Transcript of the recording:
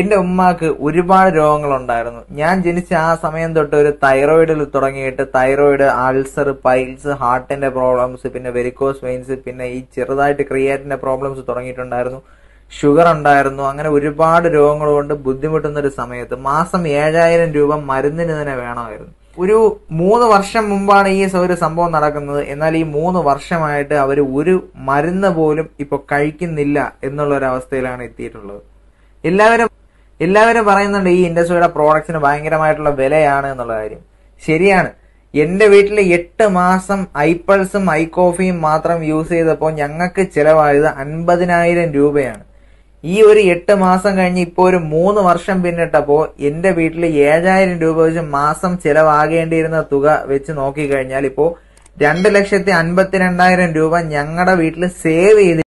എന്റെ ഉമ്മാക്ക് ഒരുപാട് രോഗങ്ങളുണ്ടായിരുന്നു. ഞാൻ ജനിച്ച ആ സമയം തൊട്ട് ഒരു തൈറോയിഡിൽ തുടങ്ങിയിട്ട് തൈറോയ്ഡ്, അൾസർ, പൈൽസ്, ഹാർട്ടിന്റെ പ്രോബ്ലംസ്, പിന്നെ വെരിക്കോസ് വെയിൻസ്, പിന്നെ ഈ ചെറുതായിട്ട് ക്രിയാറ്റിന്റെ പ്രോബ്ലംസ് തുടങ്ങിയിട്ടുണ്ടായിരുന്നു. ഷുഗർ ഉണ്ടായിരുന്നു. അങ്ങനെ ഒരുപാട് രോഗങ്ങൾ കൊണ്ട് ബുദ്ധിമുട്ടുന്ന ഒരു സമയത്ത് മാസം ഏഴായിരം രൂപ മരുന്നിന് തന്നെ വേണമായിരുന്നു. ഒരു മൂന്ന് വർഷം മുമ്പാണ് ഈ ഒരു സംഭവം നടക്കുന്നത്. എന്നാൽ ഈ മൂന്ന് വർഷമായിട്ട് അവർ ഒരു മരുന്ന് പോലും ഇപ്പൊ കഴിക്കുന്നില്ല എന്നുള്ള ഒരു അവസ്ഥയിലാണ് എത്തിയിട്ടുള്ളത്. എല്ലാവരും എല്ലാവരും പറയുന്നുണ്ട് ഈ ഇൻഡസ്ട്രിയുടെ പ്രോഡക്റ്റ്സിന് ഭയങ്കരമായിട്ടുള്ള വിലയാണ് എന്നുള്ള കാര്യം ശരിയാണ് എൻ്റെ വീട്ടിൽ എട്ട് മാസം ഐ കോഫിയും മാത്രം യൂസ് ചെയ്തപ്പോൾ ഞങ്ങൾക്ക് ചിലവായത് അൻപതിനായിരം രൂപയാണ് ഈ ഒരു എട്ട് മാസം കഴിഞ്ഞ് ഇപ്പോൾ ഒരു മൂന്ന് വർഷം പിന്നിട്ടപ്പോൾ എൻ്റെ വീട്ടിൽ ഏഴായിരം രൂപ വെച്ച് മാസം ചിലവാകേണ്ടിയിരുന്ന തുക വെച്ച് നോക്കിക്കഴിഞ്ഞാൽ ഇപ്പോൾ രണ്ട് ലക്ഷത്തി അൻപത്തിരണ്ടായിരം രൂപ ഞങ്ങളുടെ വീട്ടിൽ സേവ് ചെയ്ത്